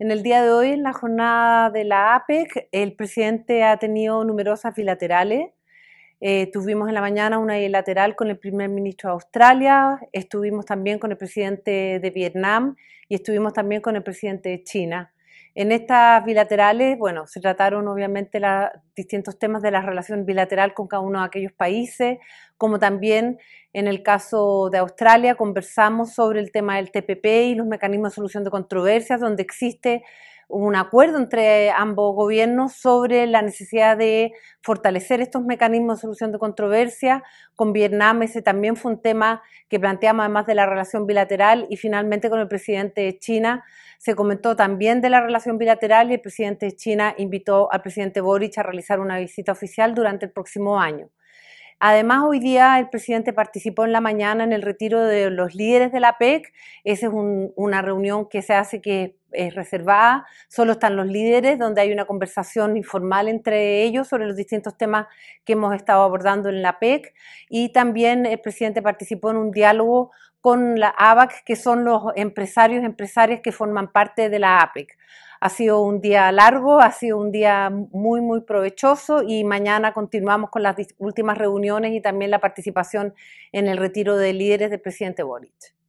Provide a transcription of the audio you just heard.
En el día de hoy, en la jornada de la APEC, el presidente ha tenido numerosas bilaterales. Eh, tuvimos en la mañana una bilateral con el primer ministro de Australia, estuvimos también con el presidente de Vietnam y estuvimos también con el presidente de China. En estas bilaterales, bueno, se trataron obviamente los distintos temas de la relación bilateral con cada uno de aquellos países, como también en el caso de Australia conversamos sobre el tema del TPP y los mecanismos de solución de controversias, donde existe un acuerdo entre ambos gobiernos sobre la necesidad de fortalecer estos mecanismos de solución de controversias. Con Vietnam ese también fue un tema que planteamos además de la relación bilateral y finalmente con el presidente de China se comentó también de la relación bilateral y el presidente de China invitó al presidente Boric a realizar una visita oficial durante el próximo año. Además, hoy día el presidente participó en la mañana en el retiro de los líderes de la PEC. Esa es una reunión que se hace que es eh, reservada, solo están los líderes, donde hay una conversación informal entre ellos sobre los distintos temas que hemos estado abordando en la PEC y también el presidente participó en un diálogo con la ABAC, que son los empresarios, empresarias que forman parte de la APEC. Ha sido un día largo, ha sido un día muy, muy provechoso y mañana continuamos con las últimas reuniones y también la participación en el retiro de líderes del presidente Boric.